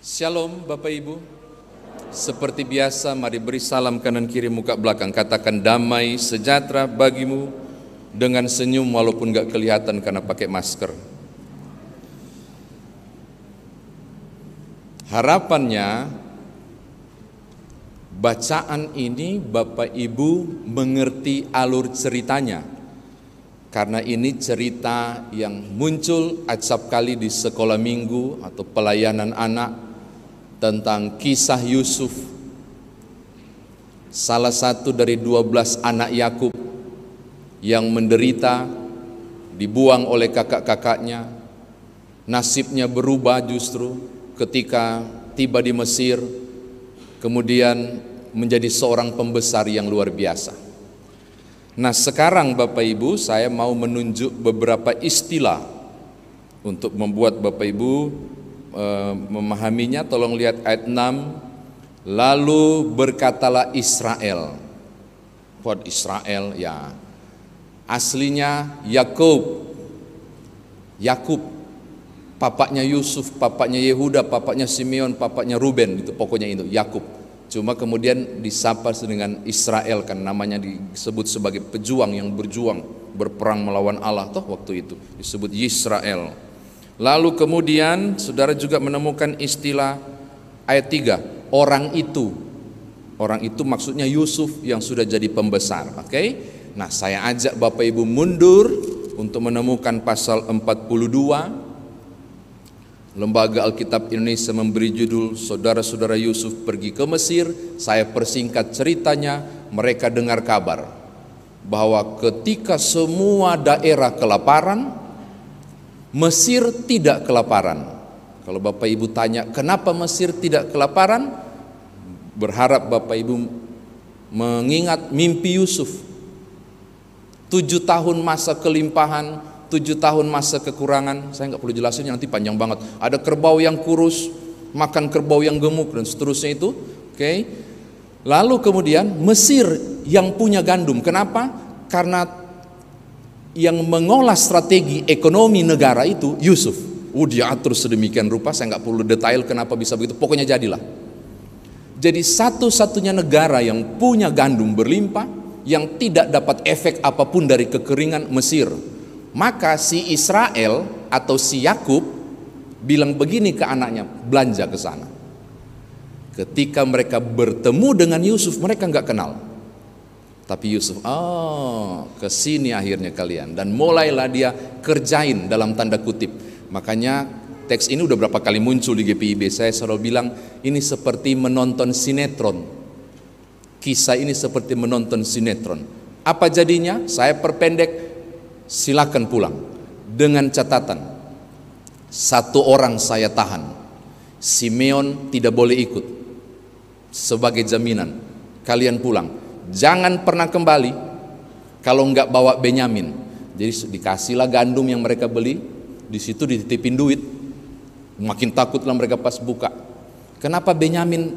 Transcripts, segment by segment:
Shalom Bapak Ibu. Seperti biasa mari beri salam kanan kiri muka belakang. Katakan damai sejahtera bagimu dengan senyum walaupun gak kelihatan karena pakai masker. Harapannya bacaan ini Bapak Ibu mengerti alur ceritanya. Karena ini cerita yang muncul acap kali di sekolah minggu atau pelayanan anak tentang kisah Yusuf salah satu dari 12 anak Yakub yang menderita dibuang oleh kakak-kakaknya nasibnya berubah justru ketika tiba di Mesir kemudian menjadi seorang pembesar yang luar biasa nah sekarang Bapak Ibu saya mau menunjuk beberapa istilah untuk membuat Bapak Ibu Eh, memahaminya tolong lihat ayat 6 lalu berkatalah Israel buat Israel ya aslinya Yakub Yakub papaknya Yusuf papaknya Yehuda papaknya Simeon papaknya Ruben itu pokoknya itu Yakub cuma kemudian disapa dengan Israel kan namanya disebut sebagai pejuang yang berjuang berperang melawan Allah toh waktu itu disebut Israel Lalu kemudian saudara juga menemukan istilah ayat 3, orang itu. Orang itu maksudnya Yusuf yang sudah jadi pembesar, oke? Okay? Nah, saya ajak Bapak Ibu mundur untuk menemukan pasal 42 Lembaga Alkitab Indonesia memberi judul Saudara-saudara Yusuf pergi ke Mesir, saya persingkat ceritanya, mereka dengar kabar bahwa ketika semua daerah kelaparan, Mesir tidak kelaparan. Kalau Bapak Ibu tanya, kenapa Mesir tidak kelaparan? Berharap Bapak Ibu mengingat mimpi Yusuf. Tujuh tahun masa kelimpahan, tujuh tahun masa kekurangan. Saya nggak perlu jelasinnya nanti panjang banget. Ada kerbau yang kurus, makan kerbau yang gemuk dan seterusnya itu. Oke. Okay. Lalu kemudian Mesir yang punya gandum. Kenapa? Karena yang mengolah strategi ekonomi negara itu Yusuf. Uh, dia atur sedemikian rupa, saya nggak perlu detail kenapa bisa begitu, pokoknya jadilah. Jadi satu-satunya negara yang punya gandum berlimpah, yang tidak dapat efek apapun dari kekeringan Mesir. Maka si Israel atau si Yakub bilang begini ke anaknya, belanja ke sana. Ketika mereka bertemu dengan Yusuf, mereka nggak kenal tapi Yusuf, oh, kesini akhirnya kalian. Dan mulailah dia kerjain dalam tanda kutip. Makanya teks ini udah berapa kali muncul di GPIB. Saya selalu bilang, ini seperti menonton sinetron. Kisah ini seperti menonton sinetron. Apa jadinya? Saya perpendek, silakan pulang. Dengan catatan, satu orang saya tahan. Simeon tidak boleh ikut. Sebagai jaminan, kalian pulang Jangan pernah kembali kalau nggak bawa Benyamin. Jadi dikasihlah gandum yang mereka beli, di situ dititipin duit. Makin takutlah mereka pas buka. Kenapa Benyamin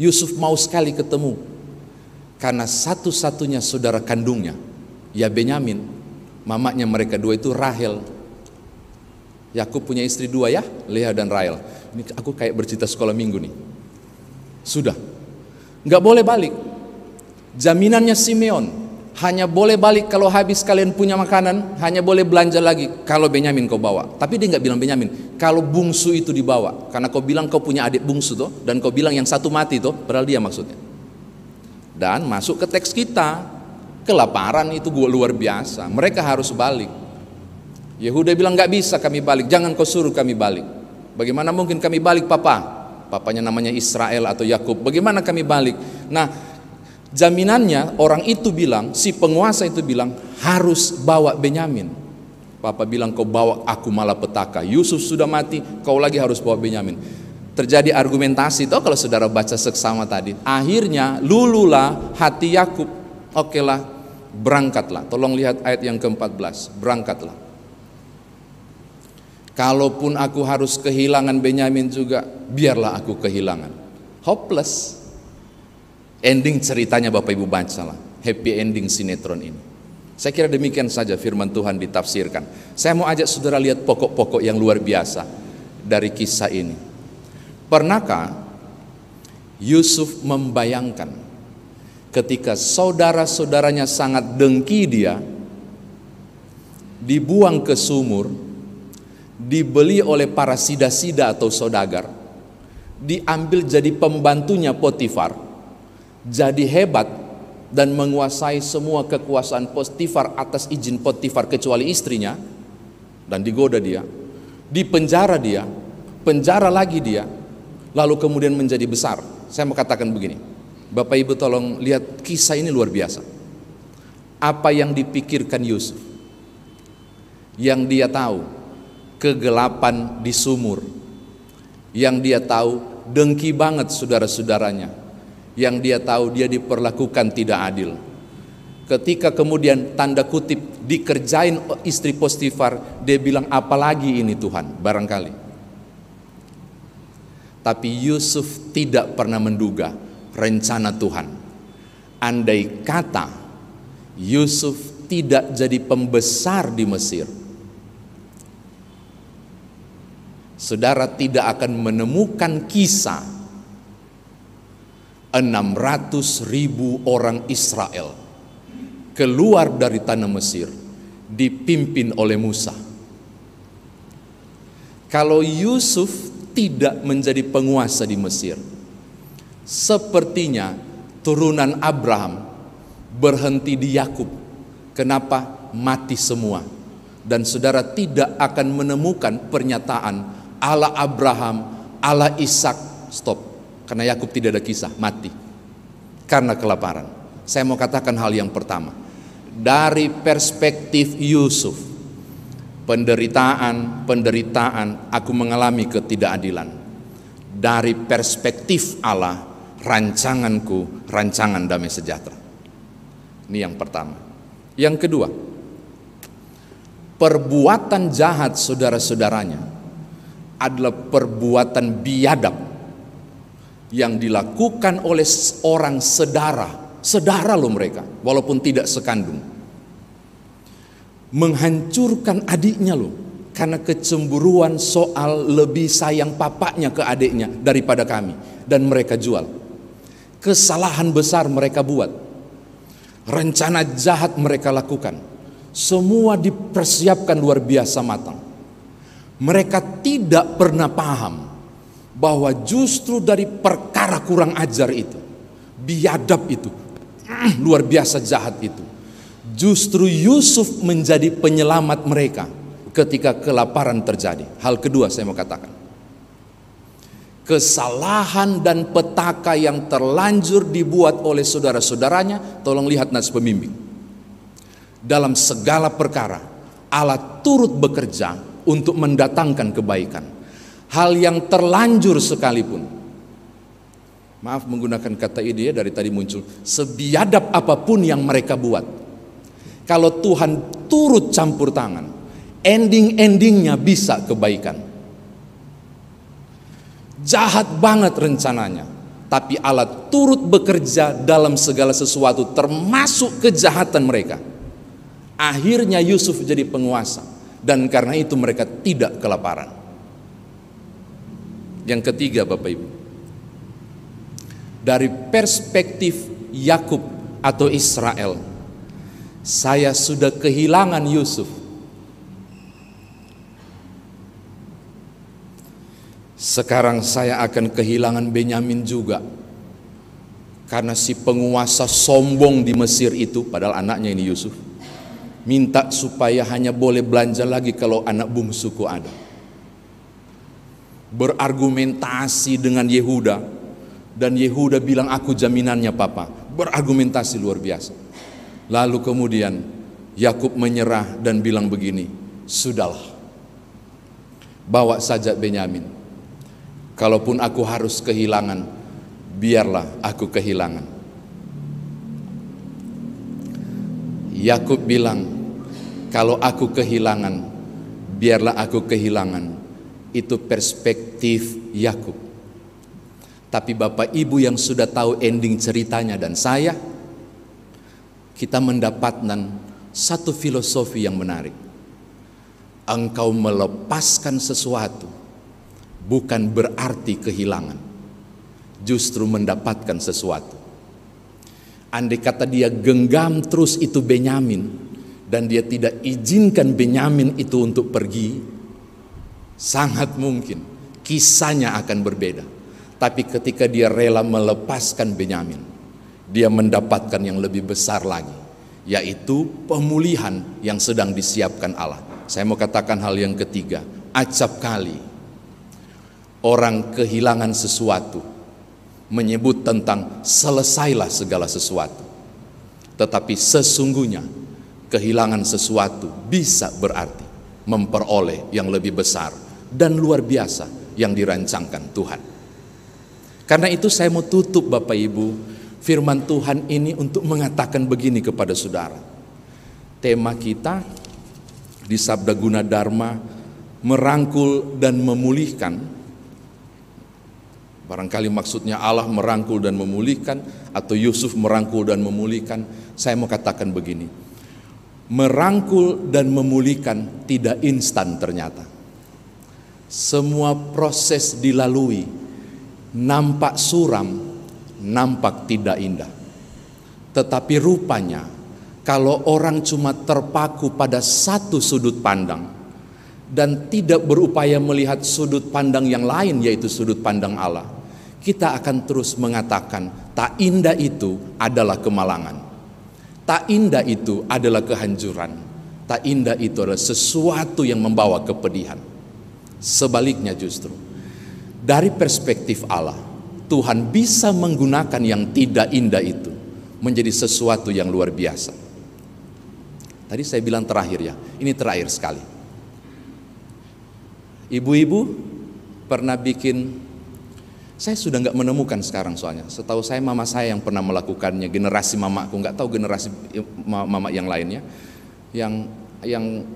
Yusuf mau sekali ketemu? Karena satu-satunya saudara kandungnya, ya Benyamin, mamanya mereka dua itu Rahel. Yakub punya istri dua ya, Leah dan Rahel. Ini aku kayak bercita sekolah minggu nih. Sudah, nggak boleh balik Jaminannya Simeon, hanya boleh balik kalau habis kalian punya makanan, hanya boleh belanja lagi kalau Benyamin kau bawa. Tapi dia nggak bilang Benyamin, kalau bungsu itu dibawa, karena kau bilang kau punya adik bungsu tuh, dan kau bilang yang satu mati tuh, padahal dia maksudnya. Dan masuk ke teks kita, kelaparan itu gua luar biasa, mereka harus balik. Yehuda bilang nggak bisa kami balik, jangan kau suruh kami balik. Bagaimana mungkin kami balik papa? Papanya namanya Israel atau Yakub. Bagaimana kami balik? Nah, Jaminannya orang itu bilang, si penguasa itu bilang harus bawa Benyamin. Papa bilang kau bawa aku malah petaka. Yusuf sudah mati, kau lagi harus bawa Benyamin. Terjadi argumentasi itu kalau saudara baca seksama tadi. Akhirnya lululah hati Yakub. Oke lah, berangkatlah. Tolong lihat ayat yang ke-14. Berangkatlah. Kalaupun aku harus kehilangan Benyamin juga, biarlah aku kehilangan. Hopeless. Ending ceritanya Bapak Ibu bacalah, happy ending sinetron ini. Saya kira demikian saja firman Tuhan ditafsirkan. Saya mau ajak saudara lihat pokok-pokok yang luar biasa dari kisah ini. Pernahkah Yusuf membayangkan ketika saudara-saudaranya sangat dengki dia, dibuang ke sumur, dibeli oleh para sida-sida atau sodagar, diambil jadi pembantunya Potifar, jadi hebat dan menguasai semua kekuasaan Potifar atas izin Potifar kecuali istrinya dan digoda dia, dipenjara dia, penjara lagi dia, lalu kemudian menjadi besar. Saya mau katakan begini, Bapak Ibu tolong lihat kisah ini luar biasa. Apa yang dipikirkan Yusuf? Yang dia tahu kegelapan di sumur. Yang dia tahu dengki banget saudara-saudaranya yang dia tahu dia diperlakukan tidak adil. Ketika kemudian tanda kutip dikerjain istri Postifar, dia bilang apalagi ini Tuhan, barangkali. Tapi Yusuf tidak pernah menduga rencana Tuhan. Andai kata Yusuf tidak jadi pembesar di Mesir, saudara tidak akan menemukan kisah 600 ribu orang Israel keluar dari tanah Mesir dipimpin oleh Musa. Kalau Yusuf tidak menjadi penguasa di Mesir, sepertinya turunan Abraham berhenti di Yakub. Kenapa? Mati semua. Dan saudara tidak akan menemukan pernyataan Allah Abraham, Allah Ishak. Stop karena Yakub tidak ada kisah, mati karena kelaparan. Saya mau katakan hal yang pertama. Dari perspektif Yusuf, penderitaan, penderitaan aku mengalami ketidakadilan. Dari perspektif Allah, rancanganku, rancangan damai sejahtera. Ini yang pertama. Yang kedua, perbuatan jahat saudara-saudaranya adalah perbuatan biadab yang dilakukan oleh orang sedara, sedara loh mereka, walaupun tidak sekandung. Menghancurkan adiknya loh, karena kecemburuan soal lebih sayang papanya ke adiknya daripada kami. Dan mereka jual. Kesalahan besar mereka buat. Rencana jahat mereka lakukan. Semua dipersiapkan luar biasa matang. Mereka tidak pernah paham bahwa justru dari perkara kurang ajar itu, biadab itu, luar biasa jahat itu, justru Yusuf menjadi penyelamat mereka ketika kelaparan terjadi. Hal kedua saya mau katakan. Kesalahan dan petaka yang terlanjur dibuat oleh saudara-saudaranya, tolong lihat nas pemimpin Dalam segala perkara, Allah turut bekerja untuk mendatangkan kebaikan hal yang terlanjur sekalipun. Maaf menggunakan kata ini ya dari tadi muncul sebiadab apapun yang mereka buat. Kalau Tuhan turut campur tangan, ending-endingnya bisa kebaikan. Jahat banget rencananya, tapi alat turut bekerja dalam segala sesuatu termasuk kejahatan mereka. Akhirnya Yusuf jadi penguasa dan karena itu mereka tidak kelaparan. Yang ketiga Bapak Ibu. Dari perspektif Yakub atau Israel, saya sudah kehilangan Yusuf. Sekarang saya akan kehilangan Benyamin juga. Karena si penguasa sombong di Mesir itu, padahal anaknya ini Yusuf, minta supaya hanya boleh belanja lagi kalau anak bungsuku ada berargumentasi dengan Yehuda dan Yehuda bilang aku jaminannya papa berargumentasi luar biasa lalu kemudian Yakub menyerah dan bilang begini sudahlah bawa saja Benyamin kalaupun aku harus kehilangan biarlah aku kehilangan Yakub bilang kalau aku kehilangan biarlah aku kehilangan itu perspektif Yakub. Tapi Bapak Ibu yang sudah tahu ending ceritanya dan saya, kita mendapatkan satu filosofi yang menarik. Engkau melepaskan sesuatu bukan berarti kehilangan, justru mendapatkan sesuatu. Andai kata dia genggam terus itu Benyamin dan dia tidak izinkan Benyamin itu untuk pergi, Sangat mungkin kisahnya akan berbeda. Tapi ketika dia rela melepaskan Benyamin, dia mendapatkan yang lebih besar lagi, yaitu pemulihan yang sedang disiapkan Allah. Saya mau katakan hal yang ketiga, acap kali orang kehilangan sesuatu menyebut tentang selesailah segala sesuatu. Tetapi sesungguhnya kehilangan sesuatu bisa berarti memperoleh yang lebih besar dan luar biasa yang dirancangkan Tuhan. Karena itu saya mau tutup Bapak Ibu, firman Tuhan ini untuk mengatakan begini kepada saudara. Tema kita di Sabda Guna Dharma merangkul dan memulihkan Barangkali maksudnya Allah merangkul dan memulihkan atau Yusuf merangkul dan memulihkan. Saya mau katakan begini. Merangkul dan memulihkan tidak instan ternyata. Semua proses dilalui, nampak suram, nampak tidak indah. Tetapi rupanya, kalau orang cuma terpaku pada satu sudut pandang dan tidak berupaya melihat sudut pandang yang lain, yaitu sudut pandang Allah, kita akan terus mengatakan, "Tak indah itu adalah kemalangan." Tak indah itu adalah kehancuran. Tak indah itu adalah sesuatu yang membawa kepedihan. Sebaliknya justru dari perspektif Allah, Tuhan bisa menggunakan yang tidak indah itu menjadi sesuatu yang luar biasa. Tadi saya bilang terakhir ya, ini terakhir sekali. Ibu-ibu pernah bikin, saya sudah nggak menemukan sekarang soalnya. Setahu saya mama saya yang pernah melakukannya, generasi mamaku nggak tahu generasi mama yang lainnya, yang yang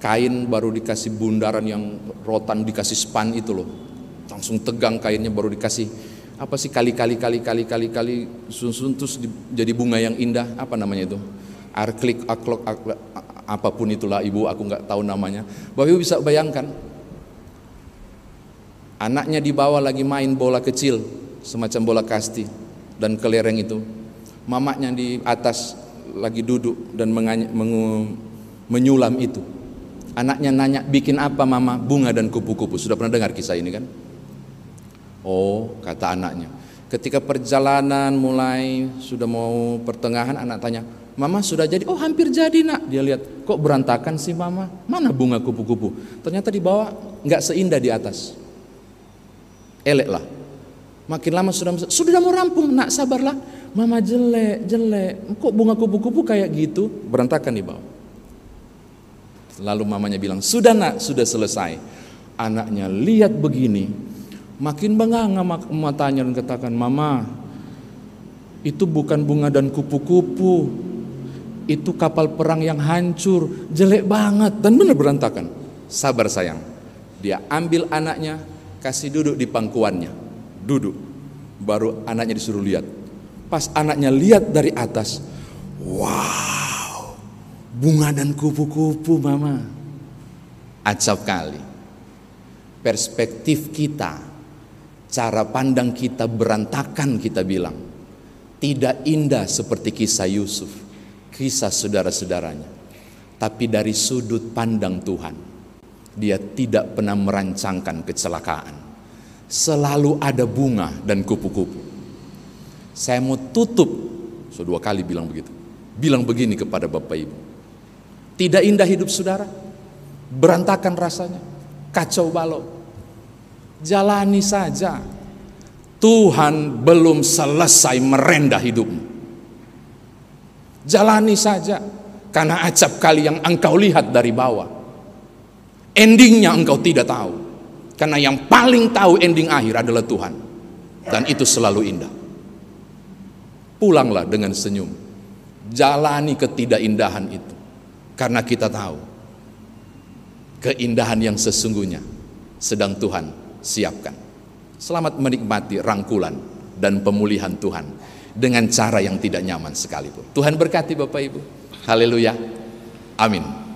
kain baru dikasih bundaran yang rotan dikasih span itu loh langsung tegang kainnya baru dikasih apa sih kali kali kali kali kali kali susun terus jadi bunga yang indah apa namanya itu arklik aklok apapun itulah ibu aku nggak tahu namanya bapak ibu bisa bayangkan anaknya dibawa lagi main bola kecil semacam bola kasti dan kelereng itu mamaknya di atas lagi duduk dan mengu, menyulam itu Anaknya nanya, bikin apa mama? Bunga dan kupu-kupu. Sudah pernah dengar kisah ini kan? Oh, kata anaknya. Ketika perjalanan mulai, sudah mau pertengahan, anak tanya, Mama sudah jadi, oh hampir jadi nak. Dia lihat, kok berantakan sih mama? Mana bunga kupu-kupu? Ternyata di bawah nggak seindah di atas. Elek lah. Makin lama sudah sudah mau rampung, nak sabarlah. Mama jelek, jelek. Kok bunga kupu-kupu kayak gitu? Berantakan di bawah. Lalu mamanya bilang, sudah nak, sudah selesai. Anaknya lihat begini, makin menganga matanya dan katakan, mama, itu bukan bunga dan kupu-kupu, itu kapal perang yang hancur, jelek banget dan benar berantakan. Sabar sayang. Dia ambil anaknya, kasih duduk di pangkuannya. Duduk. Baru anaknya disuruh lihat. Pas anaknya lihat dari atas, wah bunga dan kupu-kupu mama. Acap kali. Perspektif kita, cara pandang kita berantakan kita bilang. Tidak indah seperti kisah Yusuf, kisah saudara-saudaranya. Tapi dari sudut pandang Tuhan, dia tidak pernah merancangkan kecelakaan. Selalu ada bunga dan kupu-kupu. Saya mau tutup, so dua kali bilang begitu. Bilang begini kepada Bapak Ibu tidak indah hidup saudara. Berantakan rasanya. Kacau balau. Jalani saja. Tuhan belum selesai merendah hidupmu. Jalani saja. Karena acap kali yang engkau lihat dari bawah. Endingnya engkau tidak tahu. Karena yang paling tahu ending akhir adalah Tuhan. Dan itu selalu indah. Pulanglah dengan senyum. Jalani ketidakindahan itu karena kita tahu keindahan yang sesungguhnya sedang Tuhan siapkan. Selamat menikmati rangkulan dan pemulihan Tuhan dengan cara yang tidak nyaman sekalipun. Tuhan berkati Bapak Ibu. Haleluya. Amin.